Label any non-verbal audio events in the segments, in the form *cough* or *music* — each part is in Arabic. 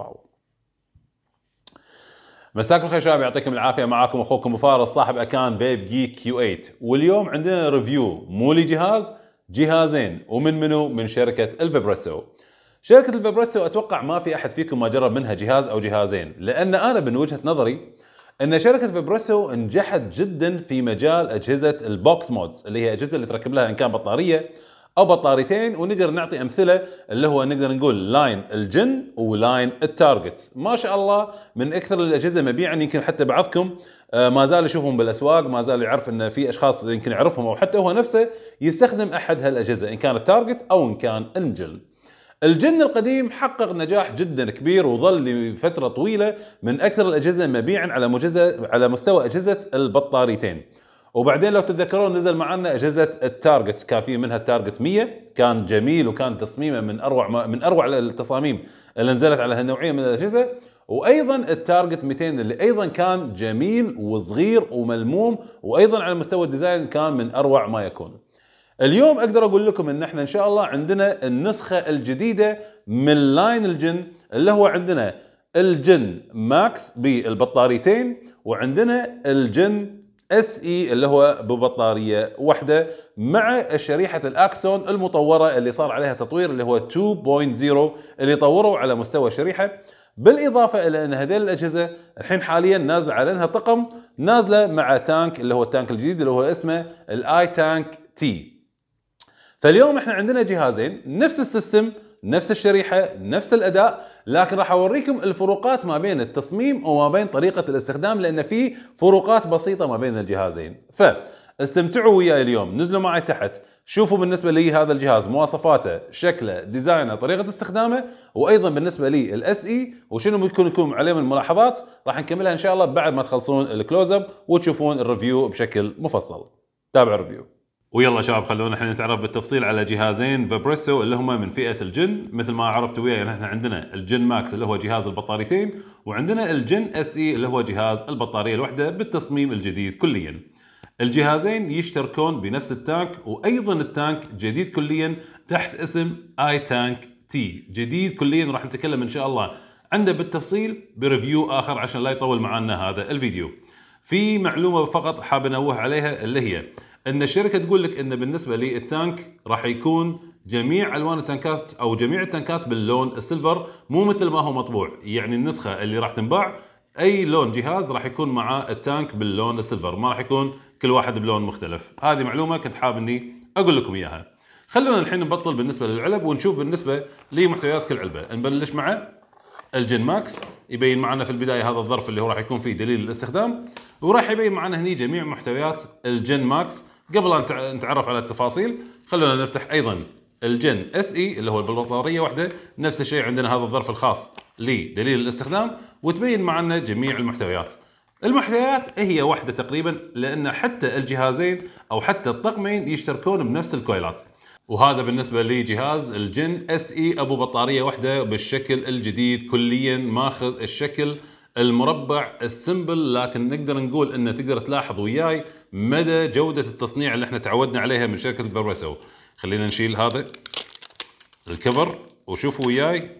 واو مساكم الخير شباب يعطيكم العافيه معاكم اخوكم فارس صاحب اكان بيب جيك كيو 8 واليوم عندنا ريفيو مو لجهاز جهازين ومن منو من شركه الفيبرسو شركه الفيبرسو اتوقع ما في احد فيكم ما جرب منها جهاز او جهازين لان انا من وجهه نظري ان شركه فيبرسو نجحت جدا في مجال اجهزه البوكس مودز اللي هي اجهزه اللي تركب لها ان كان بطاريه او بطاريتين ونقدر نعطي امثله اللي هو نقدر نقول لاين الجن ولاين التارجت ما شاء الله من اكثر الاجهزه مبيعا يمكن حتى بعضكم آه، ما زال يشوفهم بالاسواق ما زال يعرف ان في اشخاص يمكن يعرفهم او حتى هو نفسه يستخدم احد هالاجهزه ان كان التارجت او ان كان الجن الجن القديم حقق نجاح جدا كبير وظل لفتره طويله من اكثر الاجهزه مبيعا على على مستوى اجهزه البطاريتين وبعدين لو تتذكرون نزل معنا اجهزه التارجت كان في منها التارجت 100 كان جميل وكان تصميمه من اروع ما من اروع التصاميم اللي نزلت على هالنوعيه من الاجهزه وايضا التارجت 200 اللي ايضا كان جميل وصغير وملموم وايضا على مستوى الديزاين كان من اروع ما يكون. اليوم اقدر اقول لكم ان احنا ان شاء الله عندنا النسخه الجديده من لاين الجن اللي هو عندنا الجن ماكس بالبطاريتين وعندنا الجن اس اي e اللي هو ببطاريه واحده مع شريحه الاكسون المطوره اللي صار عليها تطوير اللي هو 2.0 اللي طوروا على مستوى شريحه بالاضافه الى ان هذه الاجهزه الحين حاليا نازل عليها طقم نازله مع تانك اللي هو التانك الجديد اللي هو اسمه الاي تانك تي فاليوم احنا عندنا جهازين نفس السيستم نفس الشريحه نفس الاداء لكن راح اوريكم الفروقات ما بين التصميم وما بين طريقه الاستخدام لان في فروقات بسيطه ما بين الجهازين فاستمتعوا وياي اليوم نزلوا معي تحت شوفوا بالنسبه لي هذا الجهاز مواصفاته شكله ديزاينه طريقه استخدامه وايضا بالنسبه لي الاس اي وشنو ممكن يكون عليه من ملاحظات راح نكملها ان شاء الله بعد ما تخلصون الكلوز اب وتشوفون الريفيو بشكل مفصل تابع الريفيو ويلا شباب خلونا احنا نتعرف بالتفصيل على جهازين فابريسو اللي هما من فئه الجن مثل ما عرفتوا وياي يعني احنا عندنا الجن ماكس اللي هو جهاز البطاريتين وعندنا الجن اس اي اللي هو جهاز البطاريه الواحده بالتصميم الجديد كليا. الجهازين يشتركون بنفس التانك وايضا التانك جديد كليا تحت اسم اي تانك تي جديد كليا راح نتكلم ان شاء الله عنده بالتفصيل بريفيو اخر عشان لا يطول معنا هذا الفيديو. في معلومه فقط حاب انوه عليها اللي هي ان الشركه تقول لك ان بالنسبه للتانك راح يكون جميع الوان التانكات او جميع التانكات باللون السيلفر مو مثل ما هو مطبوع يعني النسخه اللي راح تنباع اي لون جهاز راح يكون مع التانك باللون السيلفر ما راح يكون كل واحد بلون مختلف هذه معلومه كنت حاب اني اقول لكم اياها خلونا الحين نبطل بالنسبه للعلب ونشوف بالنسبه لمحتويات كل علبه نبلش مع الجن ماكس يبين معنا في البدايه هذا الظرف اللي هو راح يكون فيه دليل الاستخدام وراح يبين معنا هني جميع محتويات الجن ماكس قبل ان نتعرف على التفاصيل خلونا نفتح ايضا الجن اس اي e اللي هو بالبطاريه واحده نفس الشيء عندنا هذا الظرف الخاص لدليل الاستخدام وتبين معنا جميع المحتويات المحتويات هي واحده تقريبا لان حتى الجهازين او حتى الطقمين يشتركون بنفس الكويلات وهذا بالنسبة لجهاز الجن اس اي e، ابو بطارية واحدة بالشكل الجديد كليا ماخذ الشكل المربع السمبل لكن نقدر نقول انه تقدر تلاحظ وياي مدى جودة التصنيع اللي احنا تعودنا عليها من شركة بروسو خلينا نشيل هذا الكفر وشوفوا وياي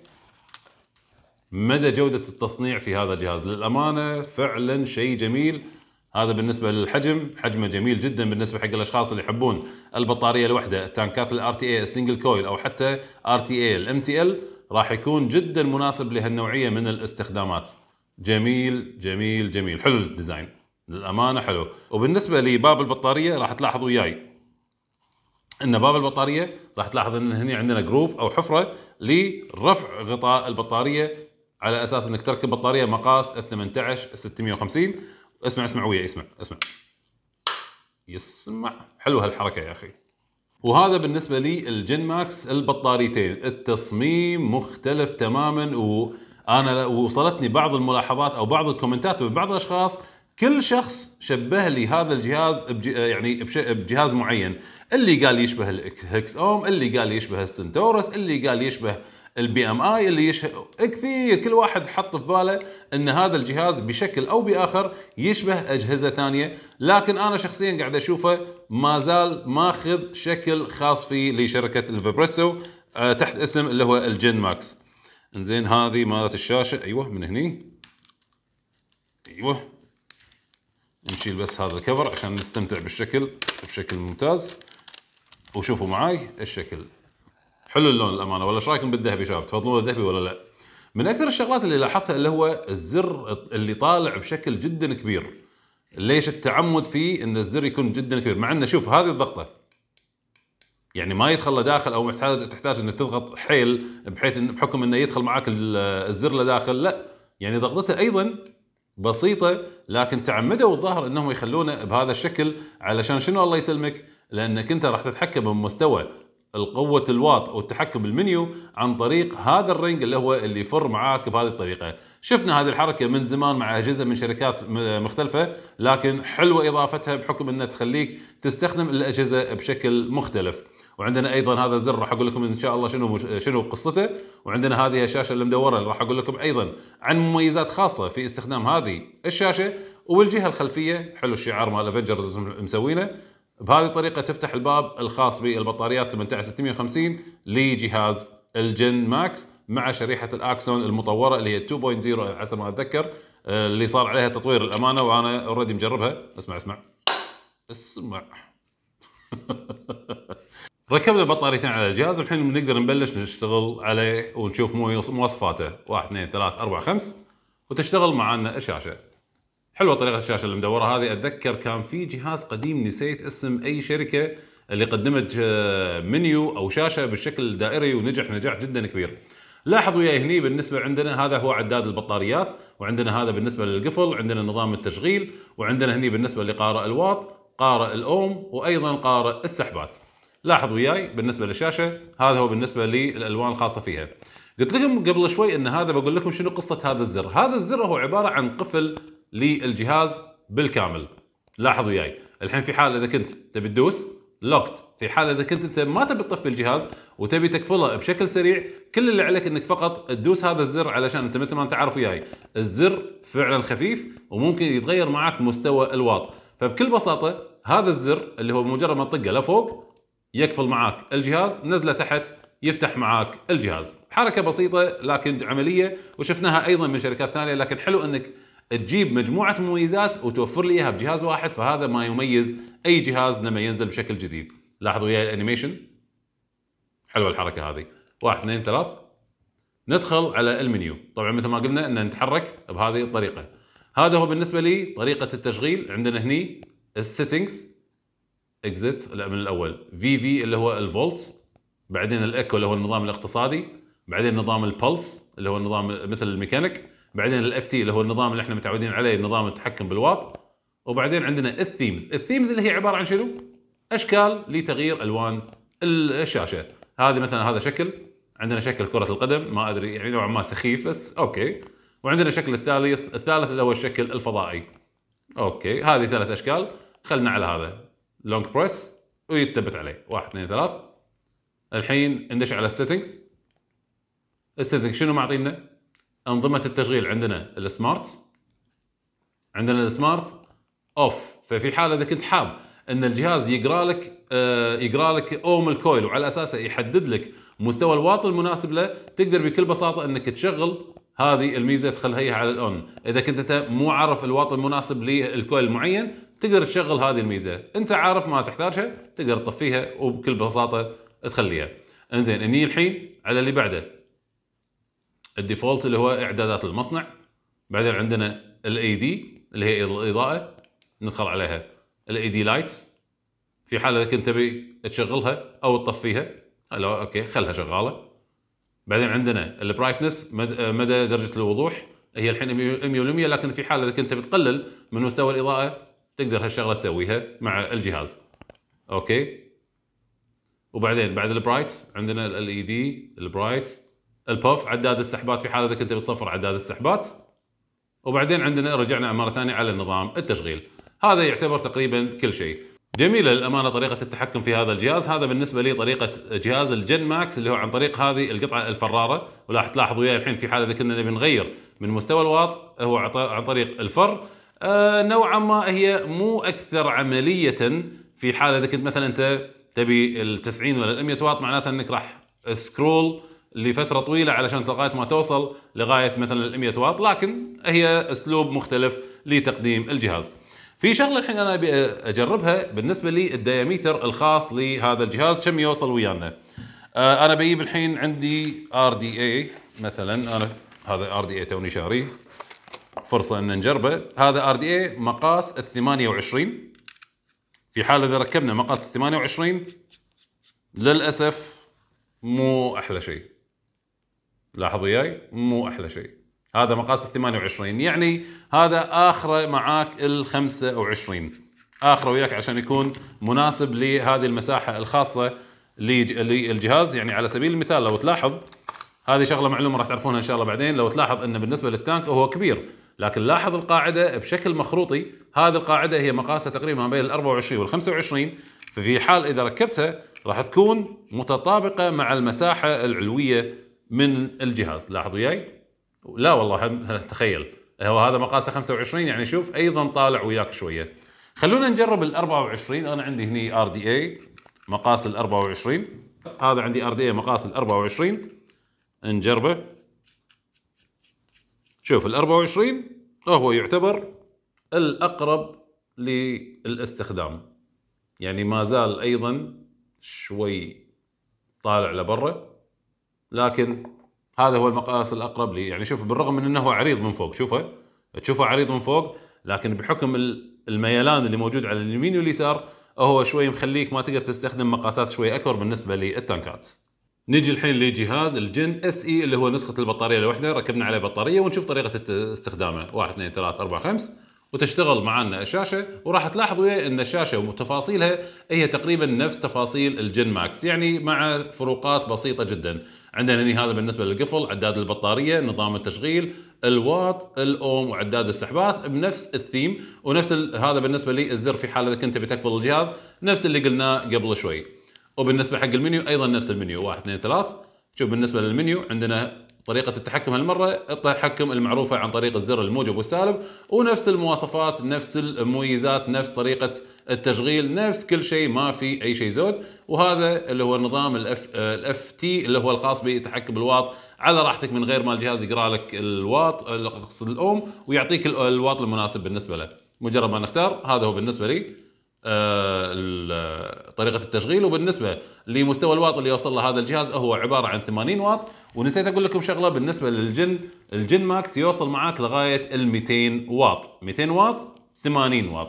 مدى جودة التصنيع في هذا الجهاز للأمانة فعلا شيء جميل هذا بالنسبة للحجم حجمه جميل جدا بالنسبة حق الأشخاص اللي يحبون البطارية الوحدة التانكات الـ تي اي السنجل كويل أو حتى ار تي اي الام تي ال راح يكون جدا مناسب لهالنوعية من الاستخدامات جميل جميل جميل حلو الديزاين للأمانة حلو وبالنسبة لباب البطارية راح تلاحظ وياي ان باب البطاريه راح تلاحظ ان هنا عندنا جروف او حفره لرفع غطاء البطاريه على اساس انك تركب بطاريه مقاس ال 18650 اسمع اسمع وياي اسمع اسمع يسمع حلوه هالحركه يا اخي وهذا بالنسبه لي الجن ماكس البطاريتين التصميم مختلف تماما وانا وصلتني بعض الملاحظات او بعض الكومنتات من بعض الاشخاص كل شخص شبه لي هذا الجهاز بجي يعني بجهاز معين اللي قال يشبه الهكس اوم اللي قال يشبه السنتورس اللي قال يشبه البي ام اي اللي يشبه إيه، كثير كل واحد حط في باله ان هذا الجهاز بشكل او باخر يشبه اجهزه ثانيه لكن انا شخصيا قاعد اشوفه ما زال ماخذ شكل خاص فيه لشركه الفبريسو أه تحت اسم اللي هو الجن ماكس انزين هذه مالت الشاشه ايوه من هني ايوه نشيل بس هذا الكفر عشان نستمتع بالشكل بشكل ممتاز وشوفوا معاي الشكل حلو اللون الامانه ولا ايش رايكم بالذهبي شباب تفضلون الذهبي ولا لا من اكثر الشغلات اللي لاحظتها اللي هو الزر اللي طالع بشكل جدا كبير ليش التعمد فيه ان الزر يكون جدا كبير مع انه شوف هذه الضغطه يعني ما يدخل لداخل او محتاج تحتاج انك تضغط حيل بحيث إن بحكم انه يدخل معاك الزر لداخل لا يعني ضغطته ايضا بسيطه لكن تعمدوا الظاهر انهم يخلونه بهذا الشكل علشان شنو الله يسلمك لانك انت راح تتحكم بمستوى القوة الواط أو التحكم بالمنيو عن طريق هذا الرنج اللي هو اللي يفر معاك بهذه الطريقة شفنا هذه الحركة من زمان مع أجهزة من شركات مختلفة لكن حلوة إضافتها بحكم أنها تخليك تستخدم الأجهزة بشكل مختلف وعندنا ايضا هذا الزر راح اقول لكم ان شاء الله شنو مش... شنو قصته وعندنا هذه الشاشه المدوره اللي راح اقول لكم ايضا عن مميزات خاصه في استخدام هذه الشاشه والجهه الخلفيه حلو الشعار مال افنجرز مسوينه بهذه الطريقة تفتح الباب الخاص بالبطاريات 18650 لجهاز الجن ماكس مع شريحة الأكسون المطورة اللي هي 2.0 حسب ما أتذكر آه، اللي صار عليها تطوير الأمانة وأنا اوريدي مجربها اسمع اسمع اسمع *laughs* ركبنا بطاريتين على الجهاز والحين نقدر نبلش نشتغل عليه ونشوف مواصفاته 1 2 3 4 5 وتشتغل معنا الشاشة حلوه طريقه الشاشه المدوره هذه اتذكر كان في جهاز قديم نسيت اسم اي شركه اللي قدمت آه، منيو او شاشه بالشكل الدائري ونجح نجاح جدا كبير. لاحظ وياي هني بالنسبه عندنا هذا هو عداد البطاريات وعندنا هذا بالنسبه للقفل عندنا نظام التشغيل وعندنا هني بالنسبه لقارئ الواط قارئ الاوم وايضا قارئ السحبات. لاحظ وياي بالنسبه للشاشه هذا هو بالنسبه للالوان الخاصه فيها. قلت لكم قبل شوي ان هذا بقول لكم شنو قصه هذا الزر، هذا الزر هو عباره عن قفل للجهاز بالكامل لاحظ وياي الحين في حال اذا كنت تبي تدوس لوكت في حال اذا كنت انت ما تبي تطفي الجهاز وتبي تقفله بشكل سريع كل اللي عليك انك فقط تدوس هذا الزر علشان انت مثل ما انت عارف وياي الزر فعلا خفيف وممكن يتغير معك مستوى الواط فبكل بساطه هذا الزر اللي هو مجرد ما تطقه لفوق يقفل معك الجهاز نزله تحت يفتح معك الجهاز حركه بسيطه لكن عمليه وشفناها ايضا من شركات ثانيه لكن حلو انك تجيب مجموعه مميزات وتوفر لي اياها بجهاز واحد فهذا ما يميز اي جهاز لما ينزل بشكل جديد لاحظوا وياي الانيميشن حلوه الحركه هذه واحد اثنين ثلاث ندخل على المنيو طبعا مثل ما قلنا ان نتحرك بهذه الطريقه هذا هو بالنسبه لي طريقه التشغيل عندنا هني السيتنجز اكزت من الاول في في اللي هو الفولت بعدين الايكو اللي هو النظام الاقتصادي بعدين نظام البلس اللي هو النظام مثل الميكانيك بعدين الاف تي اللي هو النظام اللي احنا متعودين عليه نظام التحكم بالواط وبعدين عندنا الثيمز الثيمز اللي هي عباره عن شنو اشكال لتغيير الوان الشاشه هذه مثلا هذا شكل عندنا شكل كره القدم ما ادري يعني نوعا ما سخيف بس اوكي وعندنا الشكل الثالث الثالث اللي هو الشكل الفضائي اوكي هذه ثلاث اشكال خلنا على هذا لونج بريس ويتثبت عليه واحد اثنين ثلاث الحين ندش على السيتنجز السيتنج شنو معطينا انظمه التشغيل عندنا السمارت عندنا السمارت اوف ففي حاله اذا كنت حاب ان الجهاز يقرا لك آه، يقرا لك اوم الكويل وعلى اساسه يحدد لك مستوى الواط المناسب له تقدر بكل بساطه انك تشغل هذه الميزه تخليها على الاون اذا كنت انت مو عارف الواط المناسب للكويل المعين تقدر تشغل هذه الميزه انت عارف ما تحتاجها تقدر تطفيها وبكل بساطه تخليها انزين اني الحين على اللي بعده الديفولت اللي هو اعدادات المصنع بعدين عندنا الاي دي اللي هي الاضاءه ندخل عليها الاي دي لايتس في حال اذا كنت تبي تشغلها او تطفيها لو اوكي خلها شغاله بعدين عندنا البرايتنس مدى درجه الوضوح هي الحين 100% لكن في حال اذا كنت بتقلل من مستوى الاضاءه تقدر هالشغله تسويها مع الجهاز اوكي وبعدين بعد البرايت عندنا ال اي دي البرايت البوف عداد السحبات في حال اذا كنت بتصفر عداد السحبات وبعدين عندنا رجعنا مره ثانيه على نظام التشغيل هذا يعتبر تقريبا كل شيء جميلة للأمانة طريقة التحكم في هذا الجهاز هذا بالنسبة لي طريقة جهاز الجن ماكس اللي هو عن طريق هذه القطعة الفرارة وراح تلاحظ وياي الحين في حال إذا كنا نبي نغير من مستوى الواط هو عن طريق الفر آه نوعا ما هي مو أكثر عملية في حال إذا كنت مثلا أنت تبي ال 90 ولا ال 100 واط معناته أنك راح سكرول لفترة طويلة علشان لغاية ما توصل لغاية مثلا ال 100 واط لكن هي اسلوب مختلف لتقديم الجهاز في شغله الحين انا ابي اجربها بالنسبه لي الدياميتر الخاص لهذا الجهاز كم يوصل ويانا آه، انا بجيب الحين عندي ار دي اي مثلا انا هذا ار دي اي توني شاريه فرصه ان نجربه هذا ار دي اي مقاس ال 28 في حال اذا ركبنا مقاس ال 28 للاسف مو احلى شيء تلاحظ وياي مو احلى شيء هذا مقاس ال 28 يعني هذا اخره معاك ال 25 اخره وياك عشان يكون مناسب لهذه المساحه الخاصه للجهاز يعني على سبيل المثال لو تلاحظ هذه شغله معلومه راح تعرفونها ان شاء الله بعدين لو تلاحظ انه بالنسبه للتانك هو كبير لكن لاحظ القاعده بشكل مخروطي هذه القاعده هي مقاسها تقريبا ما بين ال 24 وال 25 ففي حال اذا ركبتها راح تكون متطابقه مع المساحه العلويه من الجهاز لاحظ وياي لا والله *laughs* تخيل هو هذا مقاسه 25 يعني شوف ايضا طالع وياك شويه خلونا نجرب ال 24 انا عندي هني ار دي اي مقاس ال 24 هذا عندي ار دي اي مقاس ال 24 نجربه شوف ال 24 هو يعتبر الاقرب للاستخدام يعني ما زال ايضا شوي طالع لبرا لكن هذا هو المقاس الاقرب لي يعني شوف بالرغم من انه عريض من فوق شوفه تشوفه عريض من فوق لكن بحكم الميلان اللي موجود على اليمين واليسار هو شوي مخليك ما تقدر تستخدم مقاسات شوي اكبر بالنسبه للتانكات نيجي الحين لجهاز الجن اس اي e اللي هو نسخه البطاريه الوحده ركبنا عليه بطاريه ونشوف طريقه استخدامه 1 2 3 4 5 وتشتغل معنا الشاشه وراح تلاحظوا ان الشاشه وتفاصيلها هي تقريبا نفس تفاصيل الجن ماكس يعني مع فروقات بسيطه جدا عندنا هنا هذا بالنسبه للقفل عداد البطاريه نظام التشغيل الواط الاوم وعداد السحبات بنفس الثيم ونفس هذا بالنسبه لي الزر في حال اذا كنت بتقفل الجهاز نفس اللي قلناه قبل شوي وبالنسبه حق المنيو ايضا نفس المنيو 1 2 3 شوف بالنسبه للمنيو عندنا طريقة التحكم هالمرة التحكم المعروفة عن طريق الزر الموجب والسالب ونفس المواصفات نفس المميزات نفس طريقة التشغيل نفس كل شيء ما في أي شيء زود وهذا اللي هو النظام الاف الاف تي اللي هو الخاص بتحكم الواط على راحتك من غير ما الجهاز يقرا لك الواط اقصد الاوم ويعطيك الواط المناسب بالنسبة له مجرد ما نختار هذا هو بالنسبة لي آه، طريقه التشغيل وبالنسبه لمستوى الواط اللي يوصل له هذا الجهاز هو عباره عن 80 واط ونسيت اقول لكم شغله بالنسبه للجن الجن ماكس يوصل معاك لغايه ال 200 واط 200 واط 80 واط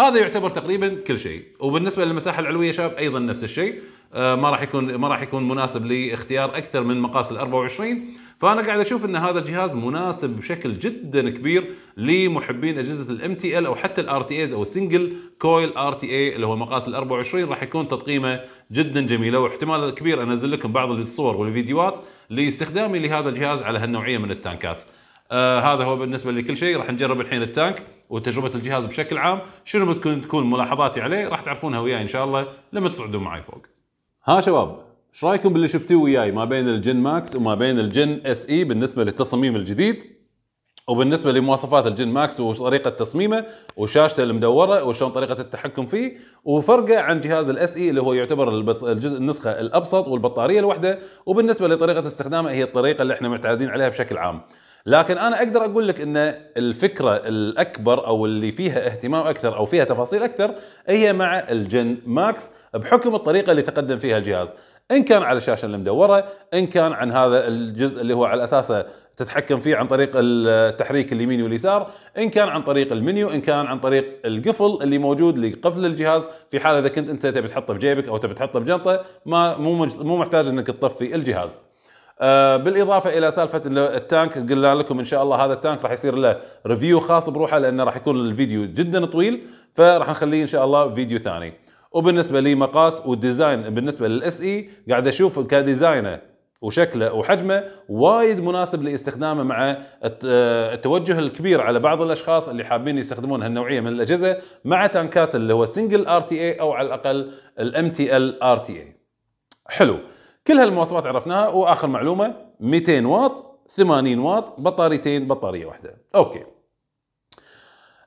هذا يعتبر تقريبا كل شيء وبالنسبه للمساحه العلويه شاب ايضا نفس الشيء آه، ما راح يكون ما راح يكون مناسب لاختيار اكثر من مقاس ال 24 فانا قاعد اشوف ان هذا الجهاز مناسب بشكل جدا كبير لمحبين اجهزه الام تي ال او حتى الار تي ايز او السنجل كويل ار تي اي اللي هو مقاس ال 24 راح يكون تطقيمه جدا جميله واحتمال كبير انزل لكم بعض الصور والفيديوهات لاستخدامي لهذا الجهاز على هالنوعيه من التانكات. آه هذا هو بالنسبه لكل شيء راح نجرب الحين التانك وتجربه الجهاز بشكل عام شنو بتكون تكون ملاحظاتي عليه راح تعرفونها وياي ان شاء الله لما تصعدون معي فوق ها شباب ايش رايكم باللي شفتوه وياي ما بين الجن ماكس وما بين الجن اس اي e بالنسبه للتصميم الجديد وبالنسبه لمواصفات الجن ماكس وطريقه تصميمه وشاشته المدوره وشلون طريقه التحكم فيه وفرقه عن جهاز الاس اي e اللي هو يعتبر الجزء النسخه الابسط والبطاريه الواحده وبالنسبه لطريقه استخدامه هي الطريقه اللي احنا متعودين عليها بشكل عام. لكن انا اقدر اقول لك ان الفكره الاكبر او اللي فيها اهتمام اكثر او فيها تفاصيل اكثر هي مع الجن ماكس بحكم الطريقه اللي تقدم فيها الجهاز، ان كان على الشاشه المدوره ان كان عن هذا الجزء اللي هو على اساسه تتحكم فيه عن طريق التحريك اليمين واليسار ان كان عن طريق المنيو ان كان عن طريق القفل اللي موجود لقفل الجهاز في حال اذا كنت انت تبي تحطه بجيبك او تبي تحطه بجنطه ما مو مو محتاج انك تطفي الجهاز آه، بالاضافه الى سالفه التانك قلنا لكم ان شاء الله هذا التانك راح يصير له ريفيو خاص بروحه لانه راح يكون الفيديو جدا طويل فراح نخليه ان شاء الله فيديو ثاني وبالنسبه لي مقاس والديزاين بالنسبه للاس اي قاعد اشوف كديزاينه وشكله وحجمه وايد مناسب لاستخدامه مع آه، التوجه الكبير على بعض الاشخاص اللي حابين يستخدمون هالنوعيه من الاجهزه مع تانكات اللي هو سنجل ار تي اي او على الاقل الام تي ال ار تي اي. حلو كل هالمواصفات عرفناها واخر معلومه 200 واط 80 واط بطاريتين بطاريه واحده. اوكي.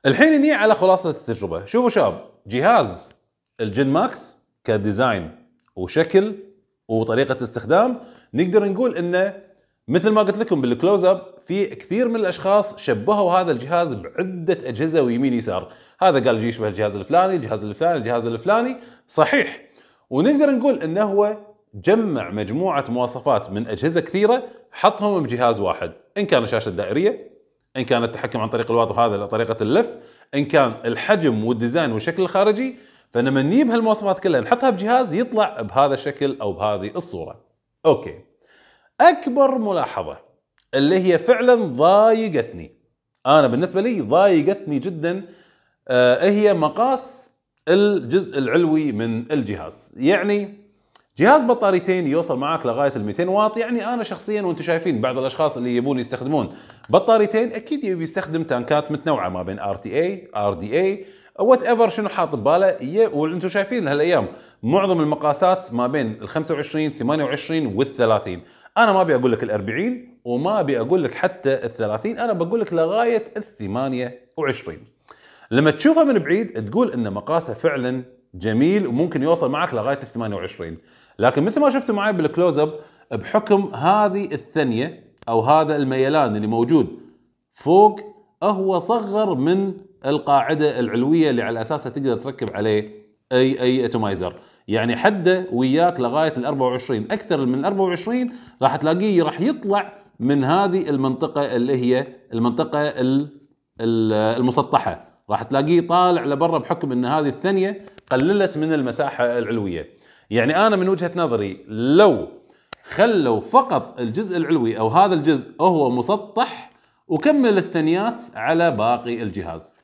الحين نيجي على خلاصه التجربه، شوفوا شباب جهاز الجين ماكس كديزاين وشكل وطريقه استخدام نقدر نقول انه مثل ما قلت لكم بالكلوز اب في كثير من الاشخاص شبهوا هذا الجهاز بعده اجهزه ويمين يسار، هذا قال يشبه الجهاز الفلاني، الجهاز الفلاني، الجهاز الفلاني، صحيح ونقدر نقول انه هو جمع مجموعه مواصفات من اجهزه كثيره حطهم بجهاز واحد، ان كان الشاشه الدائريه، ان كان التحكم عن طريق الواط وهذا طريقه اللف، ان كان الحجم والديزاين والشكل الخارجي، فلما نجيب هالمواصفات كلها نحطها بجهاز يطلع بهذا الشكل او بهذه الصوره اوكي اكبر ملاحظه اللي هي فعلا ضايقتني انا بالنسبه لي ضايقتني جدا آه هي مقاس الجزء العلوي من الجهاز يعني جهاز بطاريتين يوصل معك لغايه ال 200 واط يعني انا شخصيا وانتم شايفين بعض الاشخاص اللي يبون يستخدمون بطاريتين اكيد يبي يستخدم تانكات متنوعه ما بين ار تي اي ار دي اي وات ايفر شنو حاط بباله وانتم شايفين هالايام معظم المقاسات ما بين ال 25 28 وال 30 انا ما ابي اقول لك ال 40 وما ابي اقول لك حتى ال 30 انا بقول لك لغايه ال 28 لما تشوفه من بعيد تقول ان مقاسه فعلا جميل وممكن يوصل معك لغايه ال 28 لكن مثل ما شفتوا معي بالكلوز اب بحكم هذه الثنيه او هذا الميلان اللي موجود فوق هو صغر من القاعده العلويه اللي على اساسها تقدر تركب عليه اي اي اتومايزر يعني حده وياك لغايه ال 24 اكثر من ال 24 راح تلاقيه راح يطلع من هذه المنطقه اللي هي المنطقه المسطحه راح تلاقيه طالع لبرا بحكم ان هذه الثانيه قللت من المساحه العلويه يعني انا من وجهه نظري لو خلوا فقط الجزء العلوي او هذا الجزء هو مسطح وكمل الثنيات على باقي الجهاز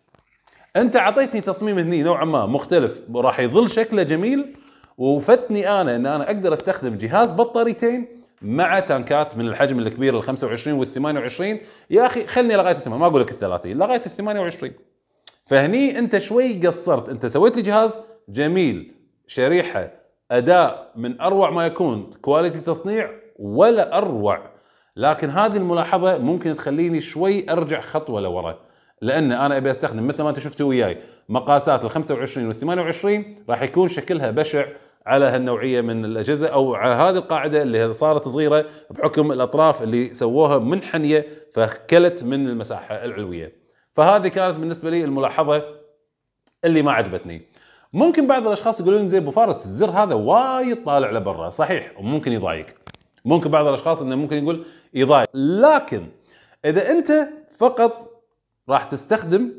انت اعطيتني تصميم هني نوعا ما مختلف راح يظل شكله جميل وفتني انا ان انا اقدر استخدم جهاز بطاريتين مع تانكات من الحجم الكبير ال 25 وال 28 يا اخي خلني لغايه الثمان ما اقول لك ال 30 لغايه ال 28 فهني انت شوي قصرت انت سويت لي جهاز جميل شريحه اداء من اروع ما يكون كواليتي تصنيع ولا اروع لكن هذه الملاحظه ممكن تخليني شوي ارجع خطوه لورا لان انا ابي استخدم مثل ما انت شفتوا وياي مقاسات ال 25 وال 28 راح يكون شكلها بشع على هالنوعيه من الاجهزه او على هذه القاعده اللي صارت صغيره بحكم الاطراف اللي سووها منحنيه فكلت من المساحه العلويه. فهذه كانت بالنسبه لي الملاحظه اللي ما عجبتني. ممكن بعض الاشخاص يقولون زين ابو فارس الزر هذا وايد طالع لبرا، صحيح وممكن يضايق. ممكن بعض الاشخاص انه ممكن يقول يضايق، لكن اذا انت فقط راح تستخدم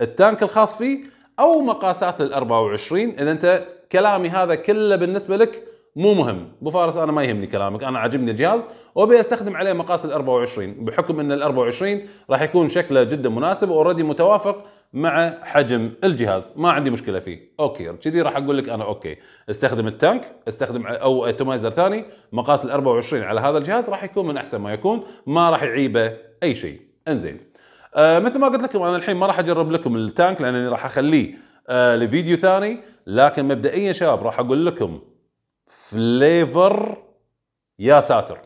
التانك الخاص فيه او مقاسات ال 24 اذا انت كلامي هذا كله بالنسبه لك مو مهم ابو فارس انا ما يهمني كلامك انا عاجبني الجهاز وابي استخدم عليه مقاس ال 24 بحكم ان ال 24 راح يكون شكله جدا مناسب واوريدي متوافق مع حجم الجهاز ما عندي مشكله فيه اوكي كذي راح اقول لك انا اوكي استخدم التانك استخدم او اتومايزر ثاني مقاس ال 24 على هذا الجهاز راح يكون من احسن ما يكون ما راح يعيبه اي شيء انزين آه مثل ما قلت لكم انا الحين ما راح اجرب لكم التانك لانني راح اخليه آه لفيديو ثاني لكن مبدئيا شباب راح اقول لكم فليفر يا ساتر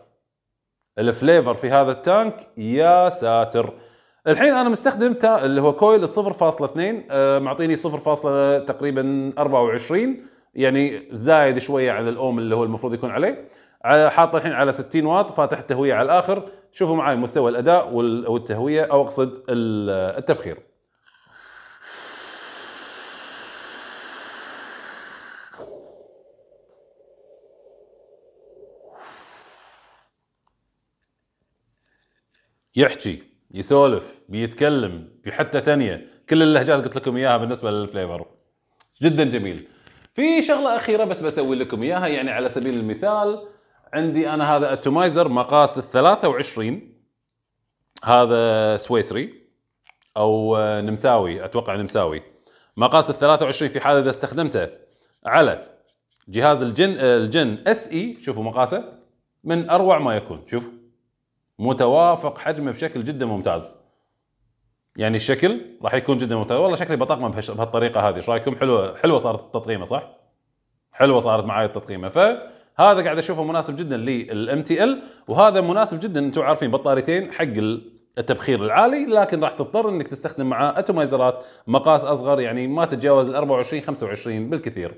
الفليفر في هذا التانك يا ساتر الحين انا مستخدم اللي هو كويل 0.2 آه، معطيني 0. تقريبا 24 يعني زايد شويه عن الاوم اللي هو المفروض يكون عليه حاطه الحين على 60 واط فاتح التهويه على الاخر شوفوا معي مستوى الاداء والتهويه او اقصد التبخير يحكي يسولف بيتكلم بحته ثانيه كل اللهجات قلت لكم اياها بالنسبه للفليفر جدا جميل في شغله اخيره بس بسوي لكم اياها يعني على سبيل المثال عندي انا هذا اتومايزر مقاس ال 23 هذا سويسري او نمساوي اتوقع نمساوي مقاس ال 23 في حال اذا استخدمته على جهاز الجن الجن اس اي e، شوفوا مقاسه من اروع ما يكون شوف متوافق حجمه بشكل جدا ممتاز يعني الشكل راح يكون جدا ممتاز والله شكلي بطقمه بهالطريقه هذه ايش رايكم حلوه حلوه صارت التطقيمه صح حلوه صارت معي التطقيمه ف هذا قاعد اشوفه مناسب جدا للام تي ال وهذا مناسب جدا انتم عارفين بطاريتين حق التبخير العالي لكن راح تضطر انك تستخدم معاه اتومايزرات مقاس اصغر يعني ما تتجاوز ال 24 25 بالكثير.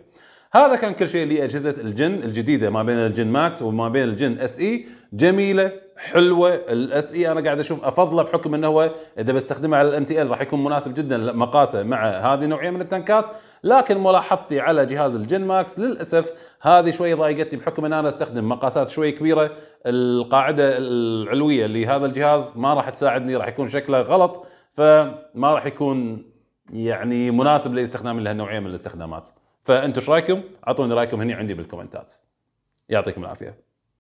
هذا كان كل شيء لاجهزه الجن الجديده ما بين الجن ماكس وما بين الجن اس اي e. جميله حلوه الاس اي e. انا قاعد اشوف افضله بحكم انه هو اذا بستخدمه على الام تي ال راح يكون مناسب جدا مقاسه مع هذه النوعيه من التنكات لكن ملاحظتي على جهاز الجن ماكس للاسف هذه شوي ضايقتني بحكم ان انا استخدم مقاسات شوي كبيره القاعده العلويه لهذا الجهاز ما راح تساعدني راح يكون شكله غلط فما راح يكون يعني مناسب لاستخدام لهالنوعيه من الاستخدامات فانتم ايش رايكم؟ اعطوني رايكم هنا عندي بالكومنتات يعطيكم العافيه